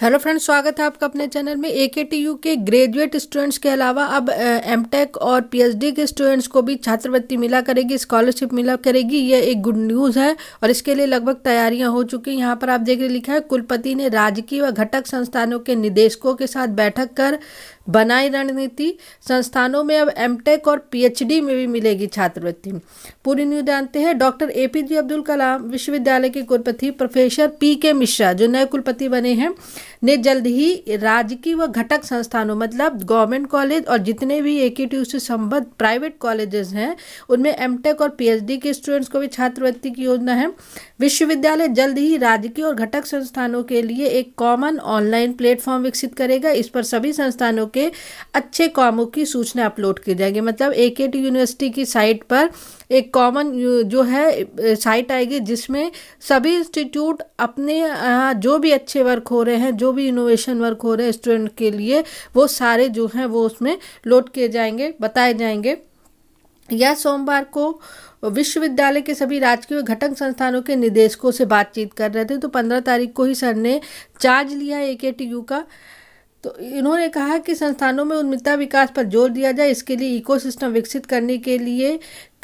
hello friends स्वागत है आपका अपने चैनल में ए के ग्रेजुएट स्टूडेंट्स के अलावा अब एम टेक और पीएचडी के स्टूडेंट्स को भी छात्रवृत्ति मिला करेगी स्कॉलरशिप मिला करेगी यह एक गुड न्यूज़ है और इसके लिए लगभग तैयारियां हो चुकी हैं यहाँ पर आप देख रहे लिखा है कुलपति ने राजकीय व घटक संस्थानों के निदेशकों के साथ बैठक कर बनाई रणनीति संस्थानों में अब टेक और डी में भी मिलेगी छात्रवृत्ति पूरी न्यूज जानते हैं doctor A P J Abdul Kalam विश्वविद्यालय के कुलपति प्रोफेसर पी के मिश्रा जो नए कुलपति बने हैं ने जल्द ही राजकीय व घटक संस्थानों मतलब गवर्नमेंट कॉलेज और जितने भी ए से संबद्ध प्राइवेट कॉलेजेस हैं उनमें एम और पीएचडी के स्टूडेंट्स को भी छात्रवृत्ति की योजना है विश्वविद्यालय जल्द ही राजकीय और घटक संस्थानों के लिए एक कॉमन ऑनलाइन प्लेटफॉर्म विकसित करेगा इस पर सभी संस्थानों के अच्छे कॉमों की सूचना अपलोड की जाएगी मतलब ए यूनिवर्सिटी की साइट पर एक कॉमन जो है साइट आएगी जिसमें सभी इंस्टीट्यूट अपने जो भी अच्छे वर्क हो रहे हैं जो जो भी इनोवेशन वर्क हो रहे हैं स्टूडेंट के लिए वो सारे जो हैं वो उसमें लोड किए जाएंगे बताए जाएंगे यह सोमवार को विश्वविद्यालय के सभी राजकीय घटक संस्थानों के निदेशकों से बातचीत कर रहे थे तो पंद्रह तारीख को ही सर ने चार्ज लिया ए के टी यू का तो इन्होंने कहा कि संस्थानों में उद्यमिता विकास पर जोर दिया जाए इसके लिए इकोसिस्टम विकसित करने के लिए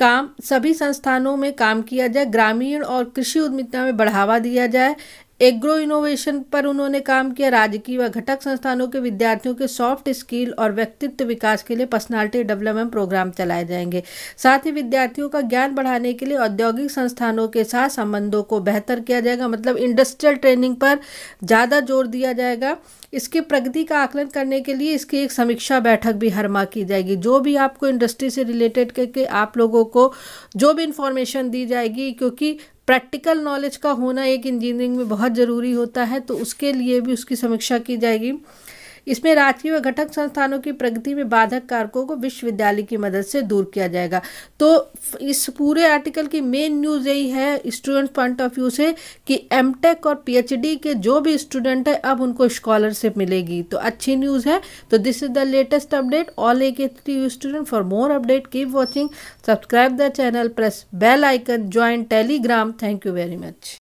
काम सभी संस्थानों में काम किया जाए ग्रामीण और कृषि उद्यमिता में बढ़ावा दिया जाए एग्रो इनोवेशन पर उन्होंने काम किया राजकीय व घटक संस्थानों के विद्यार्थियों के सॉफ्ट स्किल और व्यक्तित्व विकास के लिए पर्सनालिटी डेवलपमेंट प्रोग्राम चलाए जाएंगे साथ ही विद्यार्थियों का ज्ञान बढ़ाने के लिए औद्योगिक संस्थानों के साथ संबंधों को बेहतर किया जाएगा मतलब इंडस्ट्रियल ट्रेनिंग पर ज़्यादा जोर दिया जाएगा इसकी प्रगति का आकलन करने के लिए इसकी एक समीक्षा बैठक भी हर माह की जाएगी जो भी आपको इंडस्ट्री से रिलेटेड करके आप लोगों को जो भी इंफॉर्मेशन दी जाएगी क्योंकि प्रैक्टिकल नॉलेज का होना एक इंजीनियरिंग में बहुत ज़रूरी होता है तो उसके लिए भी उसकी समीक्षा की जाएगी इसमें राजकीय व घटक संस्थानों की प्रगति में बाधक कारकों को विश्वविद्यालय की मदद से दूर किया जाएगा तो इस पूरे आर्टिकल की मेन न्यूज यही है स्टूडेंट पॉइंट ऑफ व्यू से कि एम और पीएचडी के जो भी स्टूडेंट है अब उनको स्कॉलरशिप मिलेगी तो अच्छी न्यूज है तो this is the latest update all A K three student for more update keep watching subscribe the channel press bell icon join Telegram thank you very much